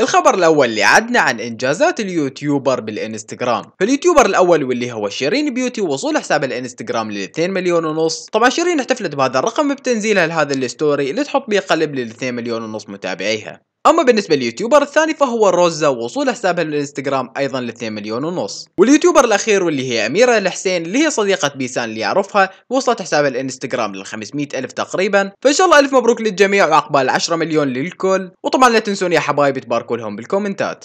الخبر الاول اللي عدنا عن انجازات اليوتيوبر بالانستغرام فاليوتيوبر الاول واللي هو شيرين بيوتي وصول حساب الانستغرام ل 2 مليون ونص طبعا شيرين احتفلت بهذا الرقم بتنزيلها لهذا الستوري اللي تحط بيه قلب لل 2 مليون ونص متابعيها اما بالنسبه لليوتيوبر الثاني فهو روزا ووصول حسابها للانستغرام ايضا ل مليون ونص واليوتيوبر الاخير واللي هي اميره الحسين اللي هي صديقه بيسان اللي يعرفها وصلت حسابها للانستغرام لل 500 الف تقريبا فان شاء الله الف مبروك للجميع وعقبال 10 مليون للكل وطبعا لا تنسون يا حبايبي تباركوا لهم بالكومنتات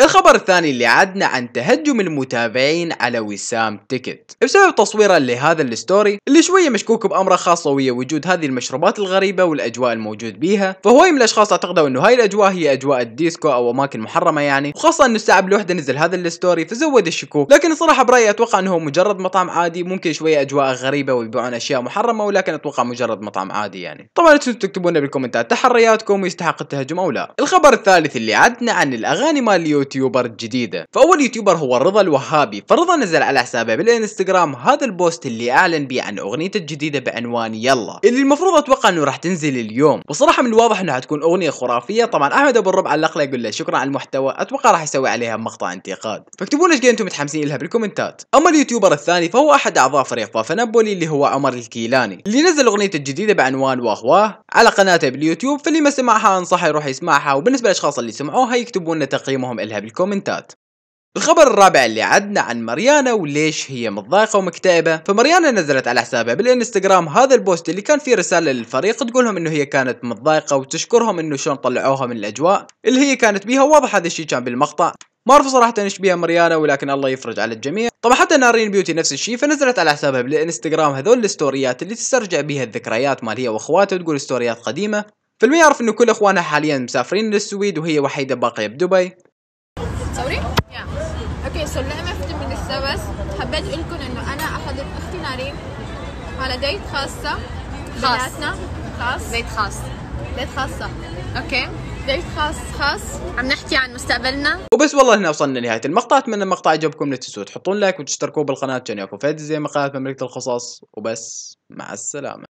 الخبر الثاني اللي عدنا عن تهجم المتابعين على وسام تيكت بسبب تصويره لهذا الستوري اللي شويه مشكوك بامره خاصه ويا وجود هذه المشروبات الغريبه والاجواء الموجود بيها فهواي من الاشخاص اعتقدوا انه هاي الاجواء هي اجواء الديسكو او اماكن محرمه يعني وخاصه انه الساعه بالوحده نزل هذا الستوري فزود الشكوك لكن الصراحه برايي اتوقع انه هو مجرد مطعم عادي ممكن شويه اجواء غريبه ويبيعون اشياء محرمه ولكن اتوقع مجرد مطعم عادي يعني طبعا تكتبون بالكومنتات تحرياتكم يستحق التهجم او لا الخبر الثالث اللي عدنا عن الاغاني مال يوتيوبر جديدة فأول يوتيوبر هو رضا الوهابي فرضا نزل على حسابه بالانستغرام هذا البوست اللي أعلن بيه عن أغنيته الجديدة بعنوان يلا اللي المفروض أتوقع أنه راح تنزل اليوم وصراحة من الواضح أنها تكون أغنية خرافية طبعا أحمد أبو الربع علق له يقول له شكرا على المحتوى أتوقع راح يسوي عليها مقطع انتقاد فاكتبوا لنا أنتم متحمسين لها بالكومنتات أما اليوتيوبر الثاني فهو أحد أعضاء فريق فافا نابولي اللي هو عمر الكيلاني اللي نزل أغنيته الجديدة بعنوان واهواه على قناته باليوتيوب فاللي ما سمعها أنصحه يروح يسمعها وبالنسبة للأشخاص اللي سمعوها يكتبون لنا تقييمهم إلها لها بالكومنتات الخبر الرابع اللي عدنا عن مريانا وليش هي متضايقة ومكتئبة فمريانا نزلت على حسابها بالانستغرام هذا البوست اللي كان فيه رسالة للفريق تقولهم انه هي كانت متضايقة وتشكرهم انه شلون طلعوها من الاجواء اللي هي كانت بيها واضح هذا الشيء كان بالمقطع ما اعرف صراحة ايش بيها مريانا ولكن الله يفرج على الجميع طبعا حتى نارين بيوتي نفس الشيء فنزلت على حسابها بالانستغرام هذول الستوريات اللي تسترجع بيها الذكريات مال هي واخواتها وتقول ستوريات قديمة فالمي يعرف انه كل اخوانها حاليا مسافرين للسويد وهي وحيدة باقية بدبي Sorry? Yeah. اوكي سو let me من السبس حبيت اقول لكم انه انا اخذت اختي نارين على ديت خاصة خاص خاص ديت خاص ديت خاصة اوكي ديت خاص خاص عم نحكي عن مستقبلنا وبس والله هنا وصلنا لنهاية المقطع اتمنى المقطع عجبكم لا تنسوا تحطون لايك وتشتركوا بالقناة عشان يكون فايدة زي مقالات مملكة القصص وبس مع السلامة